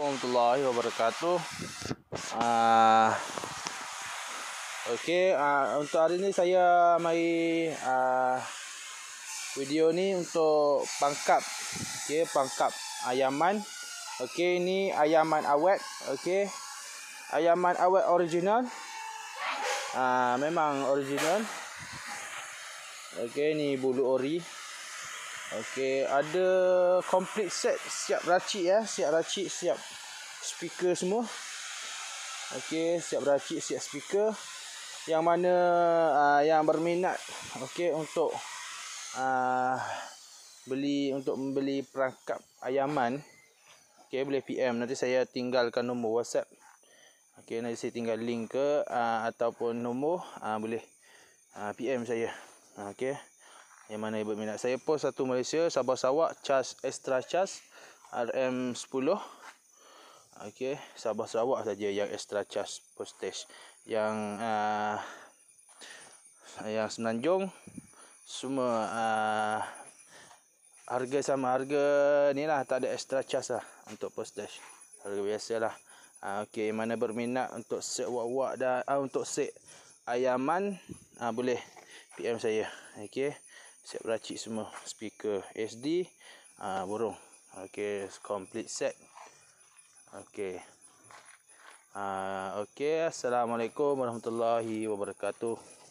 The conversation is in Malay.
warahmatullahi wabarakatuh. Ah. Okey, ah untuk hari ni saya mai ah video ni untuk pangkap. Okay, pangkap ayaman. Okey, ini ayaman awet. Okey. Ayaman awet original. Ah memang original. Okey, ni bulu ori. Okey, ada complete set siap racik ya, siap racik, siap speaker semua. Okey, siap racik, siap speaker. Yang mana uh, yang berminat okey untuk uh, beli untuk membeli perangkap ayaman. Okey, boleh PM nanti saya tinggalkan nombor WhatsApp. Okey, nanti saya tinggal link ke uh, ataupun nombor uh, boleh uh, PM saya. Okey. Yang mana ibu minat saya post satu Malaysia Sabah Sarawak charge extra charge RM10. Okey, Sabah Sarawak saja yang extra charge postage. Yang uh, yang Semenanjung semua uh, harga sama harga ni lah tak ada extra charge lah untuk postage. Harga biasa lah. Uh, Okey, yang mana berminat untuk set wak-wak dan uh, untuk set ayaman uh, boleh PM saya. Okey siap racik semua speaker SD uh, ah, borong okey complete set okey uh, okey assalamualaikum warahmatullahi wabarakatuh